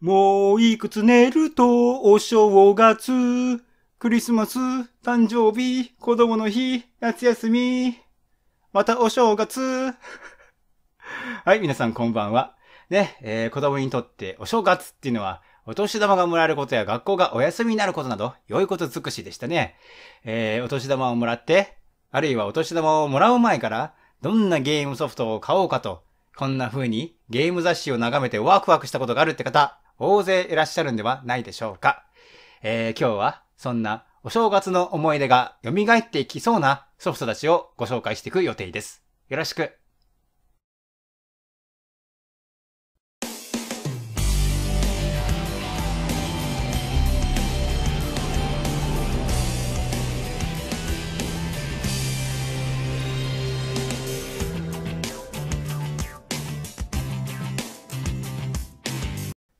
もういくつ寝るとお正月、クリスマス、誕生日、子供の日、夏休み、またお正月。はい、皆さんこんばんは。ね、えー、子供にとってお正月っていうのは、お年玉がもらえることや学校がお休みになることなど、良いこと尽くしでしたね。えー、お年玉をもらって、あるいはお年玉をもらう前から、どんなゲームソフトを買おうかと、こんな風にゲーム雑誌を眺めてワクワクしたことがあるって方、大勢いらっしゃるんではないでしょうか。えー、今日はそんなお正月の思い出が蘇っていきそうな祖父たちをご紹介していく予定です。よろしく。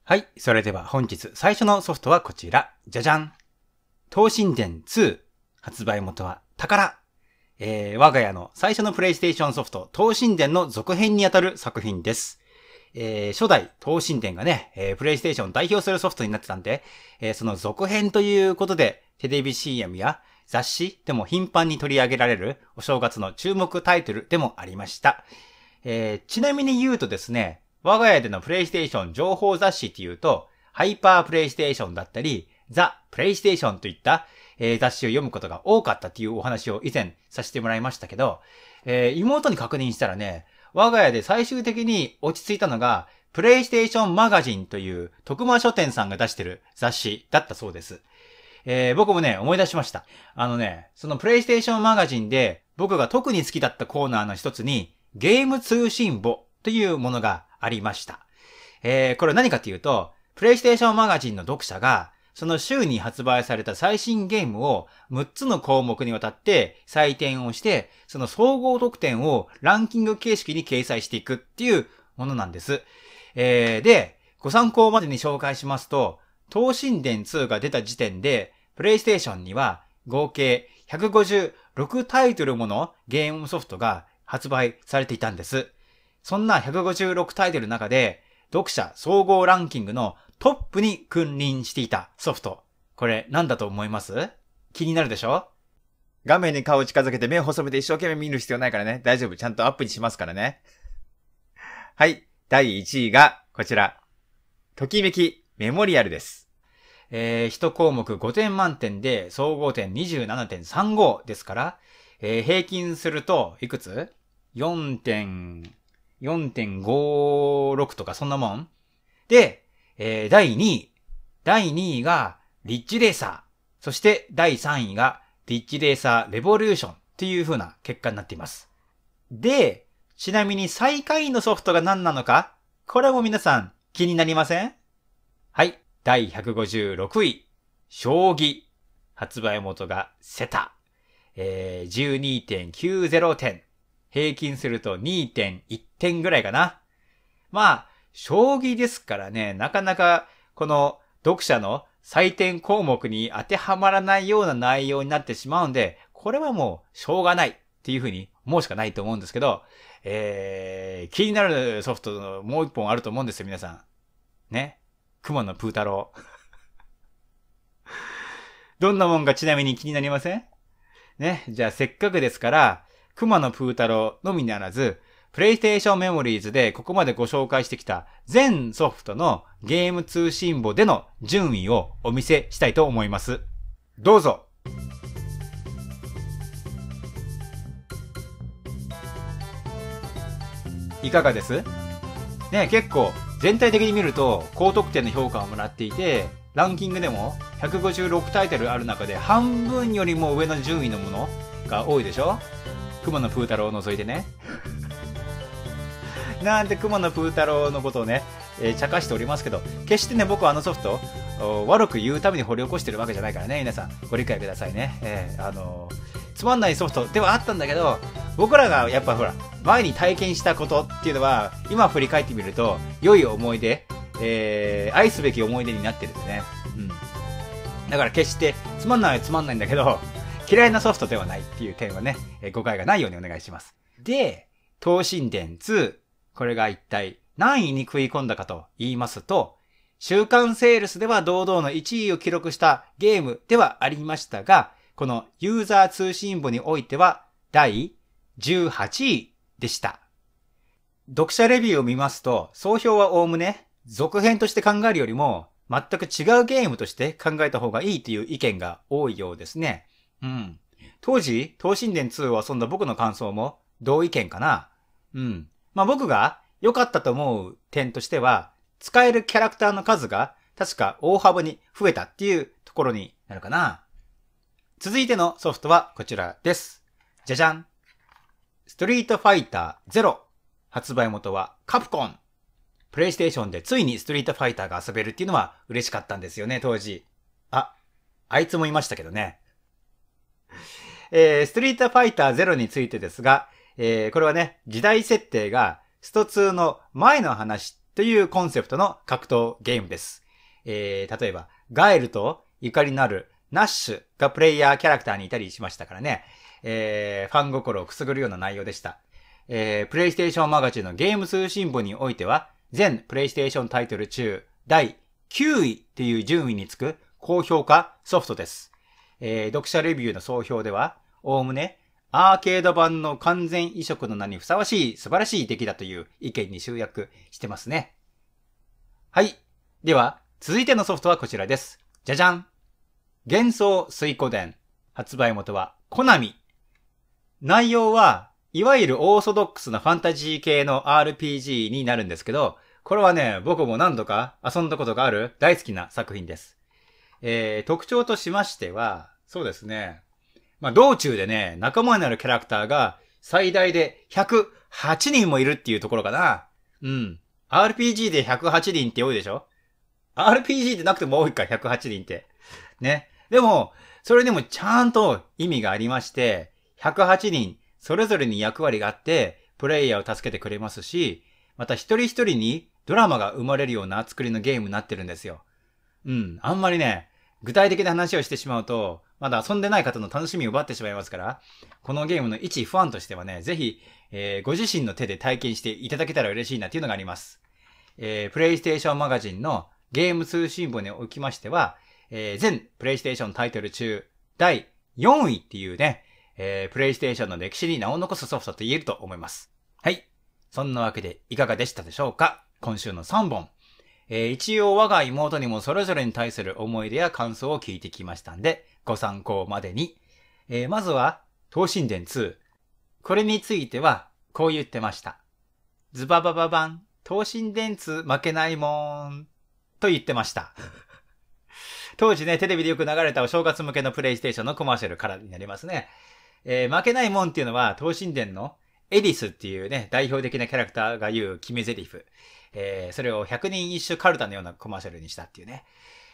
はい。それでは本日最初のソフトはこちら。じゃじゃん。東神殿2。発売元は宝。えー、我が家の最初のプレイステーションソフト、東神殿の続編にあたる作品です。えー、初代東神殿がね、えー、プレイステーションを代表するソフトになってたんで、えー、その続編ということで、テレビ CM や雑誌でも頻繁に取り上げられるお正月の注目タイトルでもありました。えー、ちなみに言うとですね、我が家でのプレイステーション情報雑誌っていうと、ハイパープレイステーションだったり、ザ・プレイステーションといった、えー、雑誌を読むことが多かったっていうお話を以前させてもらいましたけど、えー、妹に確認したらね、我が家で最終的に落ち着いたのが、プレイステーションマガジンという徳間書店さんが出してる雑誌だったそうです。えー、僕もね、思い出しました。あのね、そのプレイステーションマガジンで僕が特に好きだったコーナーの一つに、ゲーム通信簿というものがありました。えー、これ何かというと、プレイステーションマガジンの読者が、その週に発売された最新ゲームを6つの項目にわたって採点をして、その総合得点をランキング形式に掲載していくっていうものなんです。えー、で、ご参考までに紹介しますと、東神殿2が出た時点で、プレイステーションには合計156タイトルものゲームソフトが発売されていたんです。そんな156タイトルの中で、読者総合ランキングのトップに君臨していたソフト。これ何だと思います気になるでしょ画面に顔を近づけて目を細めて一生懸命見る必要ないからね。大丈夫。ちゃんとアップにしますからね。はい。第1位がこちら。ときめきメモリアルです。えー、1項目5点満点で総合点27.35ですから、えー、平均するといくつ ?4. 4.56とかそんなもん。で、えー、第2位。第2位が、リッチレーサー。そして、第3位が、リッチレーサーレボリューションっていう風な結果になっています。で、ちなみに最下位のソフトが何なのかこれも皆さん気になりませんはい。第156位。将棋。発売元がセタ。えー、12.90点。平均すると2.1点ぐらいかな。まあ、将棋ですからね、なかなかこの読者の採点項目に当てはまらないような内容になってしまうんで、これはもうしょうがないっていうふうに思うしかないと思うんですけど、えー、気になるソフトもう一本あると思うんですよ、皆さん。ね。雲のプー太郎。どんなもんかちなみに気になりませんね。じゃあせっかくですから、熊のプー太郎のみならず、PlayStation Memories でここまでご紹介してきた全ソフトのゲーム通信簿での順位をお見せしたいと思います。どうぞいかがですね、結構全体的に見ると高得点の評価をもらっていて、ランキングでも156タイトルある中で半分よりも上の順位のものが多いでしょ熊野風太郎を除いてね。なんて熊野風太郎のことをね、えー、茶化しておりますけど、決してね、僕はあのソフト、悪く言うために掘り起こしてるわけじゃないからね、皆さん、ご理解くださいね。えー、あのー、つまんないソフトではあったんだけど、僕らがやっぱほら、前に体験したことっていうのは、今振り返ってみると、良い思い出、えー、愛すべき思い出になってるんでね。うん。だから決して、つまんないはつまんないんだけど、嫌いなソフトではないっていう点はね、誤解がないようにお願いします。で、東神殿2、これが一体何位に食い込んだかと言いますと、週刊セールスでは堂々の1位を記録したゲームではありましたが、このユーザー通信簿においては第18位でした。読者レビューを見ますと、総評は概ね続編として考えるよりも全く違うゲームとして考えた方がいいという意見が多いようですね。うん。当時、東神殿2を遊んだ僕の感想も同意見かな。うん。まあ、僕が良かったと思う点としては、使えるキャラクターの数が確か大幅に増えたっていうところになるかな。続いてのソフトはこちらです。じゃじゃん。ストリートファイター0。発売元はカプコン。プレイステーションでついにストリートファイターが遊べるっていうのは嬉しかったんですよね、当時。あ、あいつもいましたけどね。えー、ストリートファイター0についてですが、えー、これはね、時代設定がスト2の前の話というコンセプトの格闘ゲームです。えー、例えば、ガエルとゆかりのあるナッシュがプレイヤーキャラクターにいたりしましたからね、えー、ファン心をくすぐるような内容でした。えー、プレイステーションマガジンのゲーム通信簿においては、全プレイステーションタイトル中、第9位っていう順位につく高評価ソフトです。えー、読者レビューの総評では、おおむねアーケード版の完全移植の名にふさわしい素晴らしい出来だという意見に集約してますね。はい。では、続いてのソフトはこちらです。じゃじゃん幻想水湖伝。発売元はコナミ。内容は、いわゆるオーソドックスなファンタジー系の RPG になるんですけど、これはね、僕も何度か遊んだことがある大好きな作品です。えー、特徴としましては、そうですね、まあ、道中でね、仲間になるキャラクターが最大で108人もいるっていうところかな。うん。RPG で108人って多いでしょ ?RPG でなくても多いか、108人って。ね。でも、それでもちゃんと意味がありまして、108人、それぞれに役割があって、プレイヤーを助けてくれますし、また一人一人にドラマが生まれるような作りのゲームになってるんですよ。うん。あんまりね、具体的な話をしてしまうと、まだ遊んでない方の楽しみを奪ってしまいますから、このゲームの一ファンとしてはね、ぜひ、えー、ご自身の手で体験していただけたら嬉しいなっていうのがあります。えー、p l a y s t a t マガジンのゲーム通信簿におきましては、えー、全プレイステーションタイトル中、第4位っていうね、えー、p l a y s t a t の歴史に名を残すソフトと言えると思います。はい。そんなわけでいかがでしたでしょうか今週の3本。えー、一応我が妹にもそれぞれに対する思い出や感想を聞いてきましたんで、ご参考までに。えー、まずは、東神殿2。これについては、こう言ってました。ズババババン、東神殿2負けないもん。と言ってました。当時ね、テレビでよく流れたお正月向けのプレイステーションのコマーシャルからになりますね。えー、負けないもんっていうのは、東神殿のエリスっていうね、代表的なキャラクターが言う決め台詞。えー、それを100人一種カルタのようなコマーシャルにしたっていうね。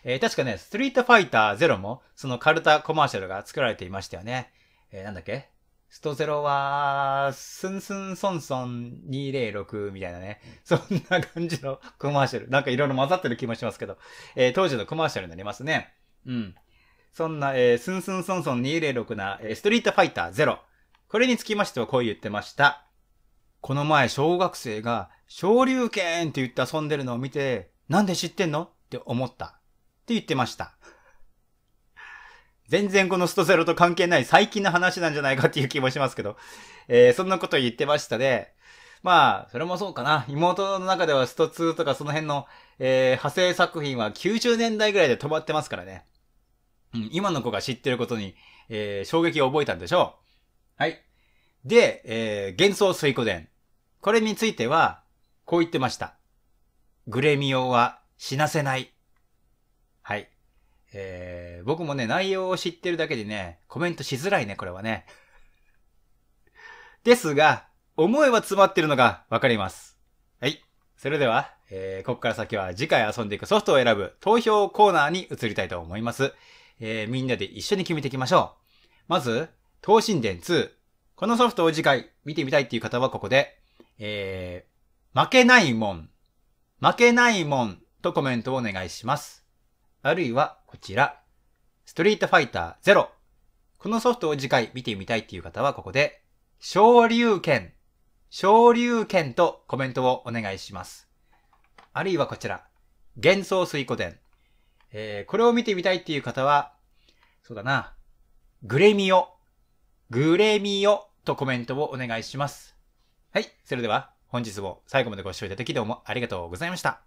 えー、確かね、ストリートファイター0も、そのカルタコマーシャルが作られていましたよね。えー、なんだっけストゼロは、スンスンソンソン206みたいなね。そんな感じのコマーシャル。なんかいろいろ混ざってる気もしますけど、えー、当時のコマーシャルになりますね。うん。そんな、えー、スンスンソンソン206な、えー、ストリートファイター0。これにつきましてはこう言ってました。この前小学生が昇竜拳って言って遊んでるのを見て、なんで知ってんのって思った。って言ってました。全然このストゼロと関係ない最近の話なんじゃないかっていう気もしますけど、えー、そんなこと言ってましたで、まあ、それもそうかな。妹の中ではスト2とかその辺の、えー、派生作品は90年代ぐらいで止まってますからね。うん、今の子が知ってることに、えー、衝撃を覚えたんでしょう。はい。で、えー、幻想水湖伝。これについては、こう言ってました。グレミオは死なせない。はい。えー、僕もね、内容を知ってるだけでね、コメントしづらいね、これはね。ですが、思いは詰まってるのがわかります。はい。それでは、えー、ここから先は次回遊んでいくソフトを選ぶ投票コーナーに移りたいと思います。えー、みんなで一緒に決めていきましょう。まず、東神殿2。このソフトを次回見てみたいっていう方はここで、えー、負けないもん、負けないもんとコメントをお願いします。あるいはこちら、ストリートファイター0。このソフトを次回見てみたいっていう方はここで、昇竜拳、昇竜拳とコメントをお願いします。あるいはこちら、幻想水湖伝。えー、これを見てみたいっていう方は、そうだな、グレミオ、グレミオとコメントをお願いします。はい。それでは、本日も最後までご視聴いただきどうもありがとうございました。